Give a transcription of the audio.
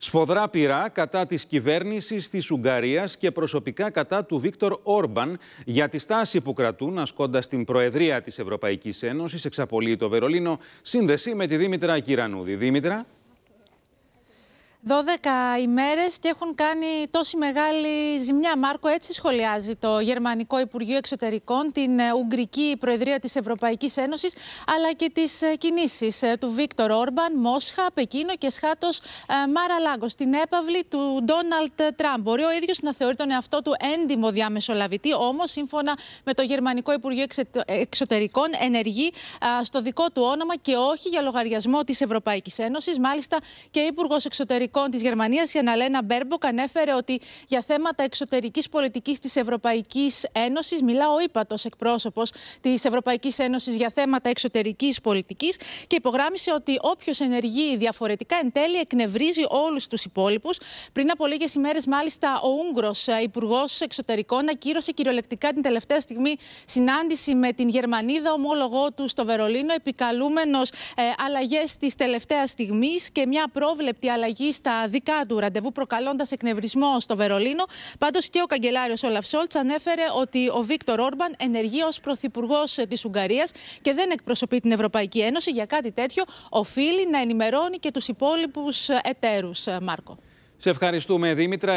Σφοδρά πειρά κατά της κυβέρνησης της Ουγγαρίας και προσωπικά κατά του Βίκτορ Όρμπαν για τη στάση που κρατούν ασκώντας την Προεδρία της Ευρωπαϊκής Ένωσης εξαπολύει το Βερολίνο σύνδεση με τη Δήμητρα Κυρανούδη. Δήμητρα. 12 ημέρες και έχουν κάνει τόση μεγάλη ζημιά. Μάρκο, έτσι σχολιάζει το Γερμανικό Υπουργείο Εξωτερικών, την ε, Ουγγρική Προεδρία της Ευρωπαϊκής Ένωσης, αλλά και τις ε, κινήσεις ε, του Βίκτορ Όρμπαν, Μόσχα, Πεκίνο και σχάτω Μάρα Την έπαυλη του Ντόναλτ Τραμπ. Μπορεί ο ίδιος να θεωρεί τον εαυτό του έντιμο διαμεσολαβητή, όμως σύμφωνα με το Γερμανικό Υπουργείο Εξωτερικών, ενεργεί στο δικό του όνομα και όχι για λογαριασμό της Ευρωπαϊκής Ένωσης. Μάλιστα και Υπουργός Εξωτερικών της της Γερμανίας, η Αναλένα Μπέρμποκ, ανέφερε ότι για θέματα εξωτερικής πολιτικής της Ευρωπαϊκής Ένωσης, μιλά ο ύπατος εκπρόσωπος της Ευρωπαϊκής Ένωσης για θέματα εξωτερικής πολιτικής και υπογράμμισε ότι όποιος ενεργεί διαφορετικά εν τέλει εκνευρίζει όλους τους υπόλοιπους. Πριν από λίγες ημέρες, μάλιστα, ο Ούγγρος Υπουργός Εξωτερικών ακύρωσε κυριολεκτικά την τελευταία στιγμή συνάντηση με την Γερμανίδα ομόλογό του στο Βερολίνο, επικαλούμενος ε, αλλαγές της τελευταίας στιγμής και μια πρόβλεπτη αλλαγή στα δικά του ραντεβού, προκαλώντας εκνευρισμό στο Βερολίνο. Πάντως και ο καγκελάριος Όλαφ Σόλτ ανέφερε ότι ο Βίκτορ Όρμπαν ενεργεί ως πρωθυπουργός της Ουγγαρίας και δεν εκπροσωπεί την Ευρωπαϊκή Ένωση. Για κάτι τέτοιο, οφείλει να ενημερώνει και τους υπόλοιπους εταίρους, ε, Μάρκο. Σε ευχαριστούμε, Δήμητρα.